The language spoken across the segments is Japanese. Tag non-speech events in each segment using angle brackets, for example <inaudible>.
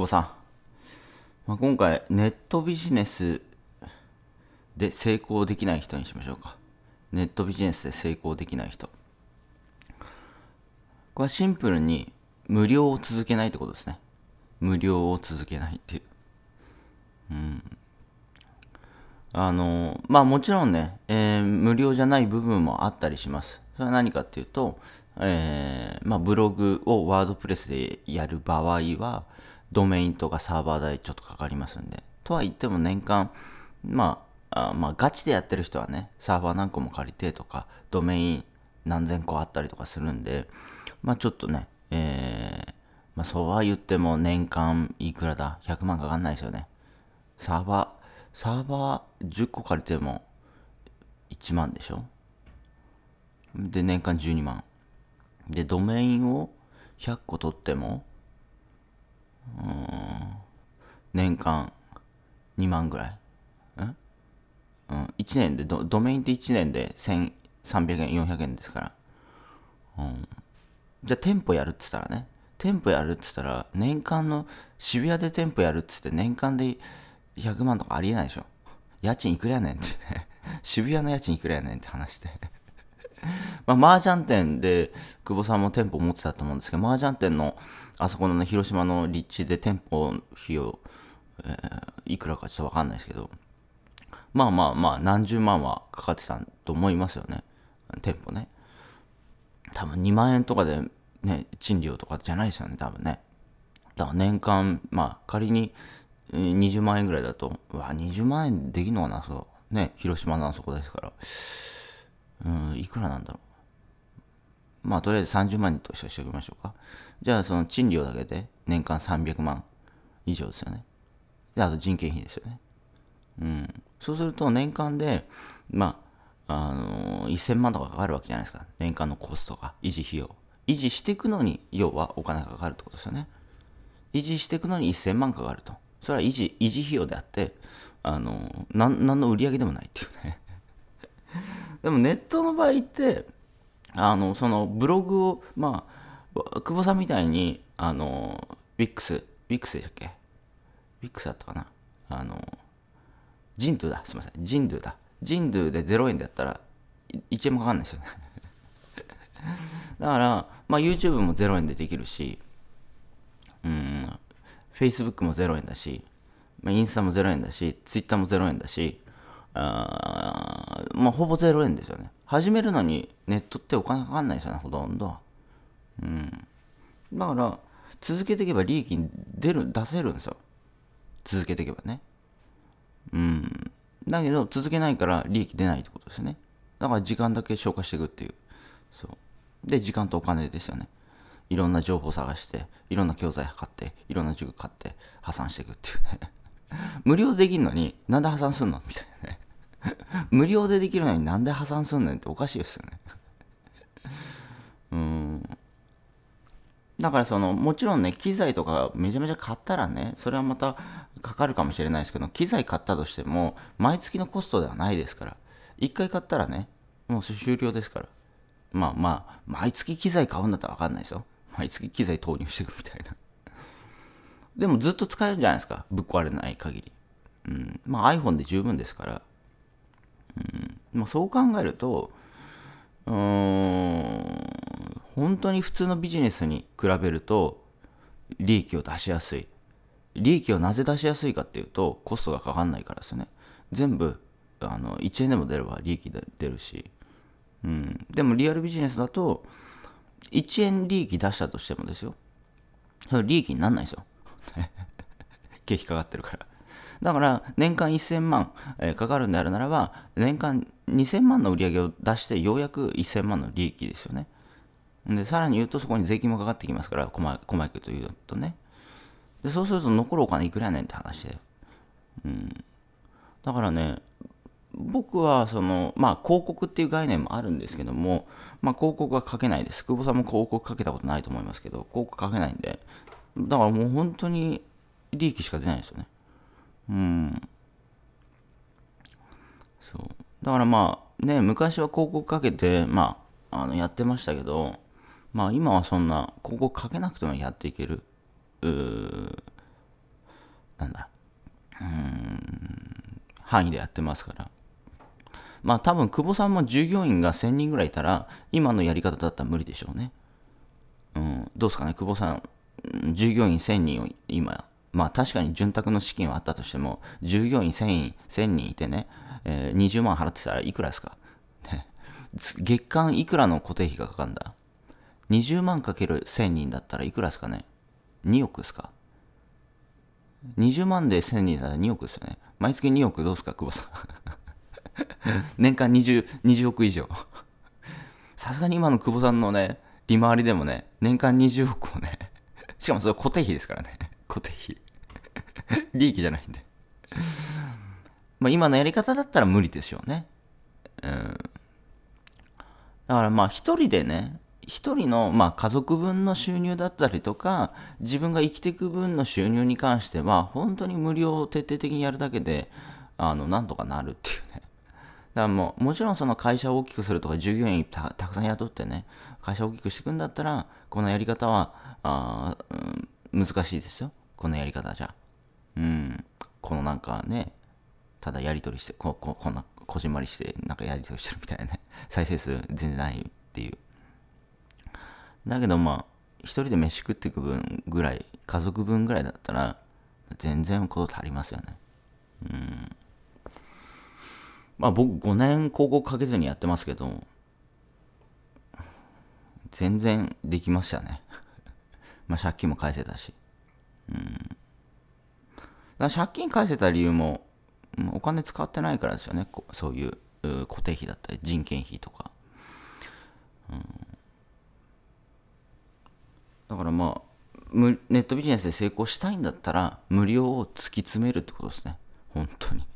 久保さん。まあ、今回、ネットビジネスで成功できない人にしましょうか。ネットビジネスで成功できない人。これはシンプルに無料を続けないってことですね。無料を続けないっていう。うん。あの、まあもちろんね、えー、無料じゃない部分もあったりします。それは何かっていうと、えー、まあブログをワードプレスでやる場合は、ドメインとかサーバー代ちょっとかかりますんで。とは言っても年間、まあ、あまあ、ガチでやってる人はね、サーバー何個も借りてとか、ドメイン何千個あったりとかするんで、まあちょっとね、えー、まあそうは言っても年間いくらだ ?100 万かかんないですよね。サーバー、サーバー10個借りても1万でしょで、年間12万。で、ドメインを100個取っても年間2万ぐらい。うんうん、1年でド、ドメインって1年で1300円、400円ですから。うん。じゃあ店舗やるっつったらね。店舗やるっつったら、年間の、渋谷で店舗やるっつって年間で100万とかありえないでしょ。家賃いくらやねんってね。<laughs> 渋谷の家賃いくらやねんって話して <laughs> まあ、麻雀店で、久保さんも店舗持ってたと思うんですけど、麻雀店の、あそこのね、広島の立地で店舗費用、えー、いくらかちょっとわかんないですけど、まあまあまあ、何十万はかかってたと思いますよね。店舗ね。多分2万円とかで、ね、賃料とかじゃないですよね、多分ね。だから年間、まあ、仮に、20万円ぐらいだと、うわ、20万円できんのかな、そう。ね、広島のあそこですから。うんいくらなんだろうまあとりあえず30万としてておきましょうかじゃあその賃料だけで年間300万以上ですよねであと人件費ですよねうんそうすると年間でまああのー、1000万とかかかるわけじゃないですか年間のコストが維持費用維持していくのに要はお金がかかるってことですよね維持していくのに1000万かかるとそれは維持維持費用であってあのー、なん何の売り上げでもないっていうねでもネットの場合ってあのそのブログをまあ久保さんみたいにあのウィックスウィックスでしたっけウィックスだったかなあのジンドゥだすいませんジンドゥだジンドゥで0円だったら1円もかかんないですよねだから、まあ、YouTube も0円でできるしうん Facebook も0円だし、まあ、インスタも0円だし Twitter も0円だしあまあ、ほぼ0円ですよね。始めるのにネットってお金かかんないですよね、ほとんど。うん。だから、続けていけば利益に出る、出せるんですよ。続けていけばね。うん。だけど、続けないから利益出ないってことですね。だから時間だけ消化していくっていう。そう。で、時間とお金ですよね。いろんな情報探して、いろんな教材を買って、いろんな塾買って、破産していくっていうね。<laughs> 無料できるのに、なんで破産すんのみたいな。<laughs> 無料でできるのになんで破産すんねんっておかしいですよねうんだからそのもちろんね機材とかめちゃめちゃ買ったらねそれはまたかかるかもしれないですけど機材買ったとしても毎月のコストではないですから1回買ったらねもう終了ですからまあまあ毎月機材買うんだったら分かんないですよ毎月機材投入していくみたいなでもずっと使えるんじゃないですかぶっ壊れない限りうんまあ iPhone で十分ですからまあ、そう考えるとうーん本当に普通のビジネスに比べると利益を出しやすい利益をなぜ出しやすいかっていうとコストがかかんないからですよね全部あの1円でも出れば利益出るし、うん、でもリアルビジネスだと1円利益出したとしてもですよそれ利益になんないですよ <laughs> 経費かかってるからだから年間1000万、えー、かかるんであるならば、年間2000万の売り上げを出してようやく1000万の利益ですよね。で、さらに言うとそこに税金もかかってきますから、細細くというとね。で、そうすると残るお金いくらやねんって話で。うん。だからね、僕はその、まあ、広告っていう概念もあるんですけども、まあ、広告は書けないです。久保さんも広告かけたことないと思いますけど、広告書けないんで、だからもう本当に利益しか出ないですよね。うん。そう。だからまあ、ね、昔は広告かけて、まあ、あのやってましたけど、まあ今はそんな広告かけなくてもやっていける。うなんだ。うん、範囲でやってますから。まあ多分、久保さんも従業員が1000人ぐらいいたら、今のやり方だったら無理でしょうね。うん、どうですかね、久保さん、従業員1000人を今まあ確かに潤沢の資金はあったとしても、従業員1000人 ,1000 人いてね、えー、20万払ってたらいくらですか、<laughs> 月間いくらの固定費がかかるんだ ?20 万かける1000人だったらいくらですかね ?2 億ですか ?20 万で1000人だったら2億ですよね。毎月2億どうですか久保さん。<laughs> 年間 20, 20億以上。<laughs> さすがに今の久保さんのね、利回りでもね、年間20億をね、しかもそれ固定費ですからね。固定費 <laughs> 利益じゃないんでまあ今のやり方だったら無理ですよね。うん。だからまあ一人でね、一人のまあ家族分の収入だったりとか、自分が生きていく分の収入に関しては、本当に無料を徹底的にやるだけで、あの、なんとかなるっていうね。だからもう、もちろんその会社を大きくするとか、従業員たくさん雇ってね、会社を大きくしていくんだったら、このやり方は、あうん、難しいですよ。このやり方じゃ。うん。このなんかね、ただやり取りして、こここんな、こじんまりして、なんかやり取りしてるみたいなね。<laughs> 再生数全然ないっていう。だけどまあ、一人で飯食っていく分ぐらい、家族分ぐらいだったら、全然こと足りますよね。うん。まあ僕5年高校かけずにやってますけど、全然できましたね <laughs> まあ借金も返せたし。うん。だ借金返せた理由も、お金使ってないからですよね。そういう固定費だったり、人件費とか。うん、だからまあ、ネットビジネスで成功したいんだったら、無料を突き詰めるってことですね。本当に。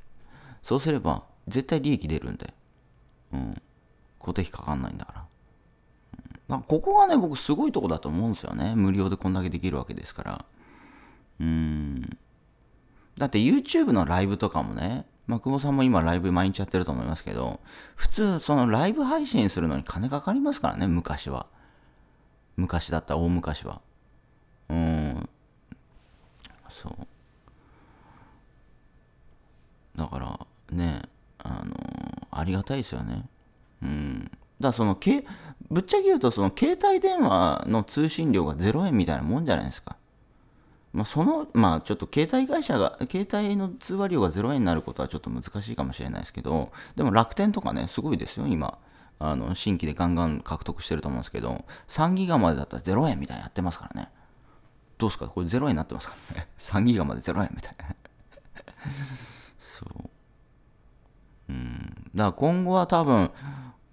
そうすれば、絶対利益出るんで。うん。固定費かかんないんだから。うん、からここがね、僕すごいとこだと思うんですよね。無料でこんだけできるわけですから。うん。だって YouTube のライブとかもね、まあ、久保さんも今ライブ毎日やってると思いますけど、普通そのライブ配信するのに金かかりますからね、昔は。昔だった大昔は。うん。そう。だからね、あのー、ありがたいですよね。うん。だそのけぶっちゃけ言うとその携帯電話の通信料が0円みたいなもんじゃないですかまあ、その、まあ、ちょっと携帯会社が、携帯の通話料が0円になることはちょっと難しいかもしれないですけど、でも楽天とかね、すごいですよ、今。あの新規でガンガン獲得してると思うんですけど、3ギガまでだったら0円みたいなやってますからね。どうですかこれ0円になってますからね。3 <laughs> ギガまで0円みたいな。そう。うん。だから今後は多分、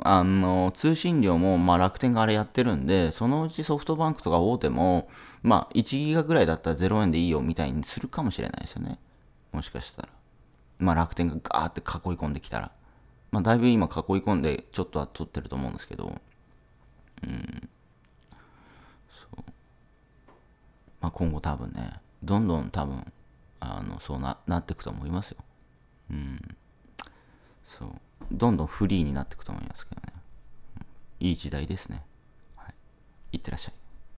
あの、通信料も、まあ、楽天があれやってるんで、そのうちソフトバンクとか大手も、まあ、1ギガぐらいだったら0円でいいよみたいにするかもしれないですよね。もしかしたら。まあ、楽天がガーって囲い込んできたら。まあ、だいぶ今囲い込んで、ちょっとは取ってると思うんですけど。うん。そう。まあ、今後多分ね、どんどん多分、あの、そうな、なっていくと思いますよ。うん。そう。どんどんフリーになっていくと思いますけどね。いい時代ですね。はい。いってらっしゃい。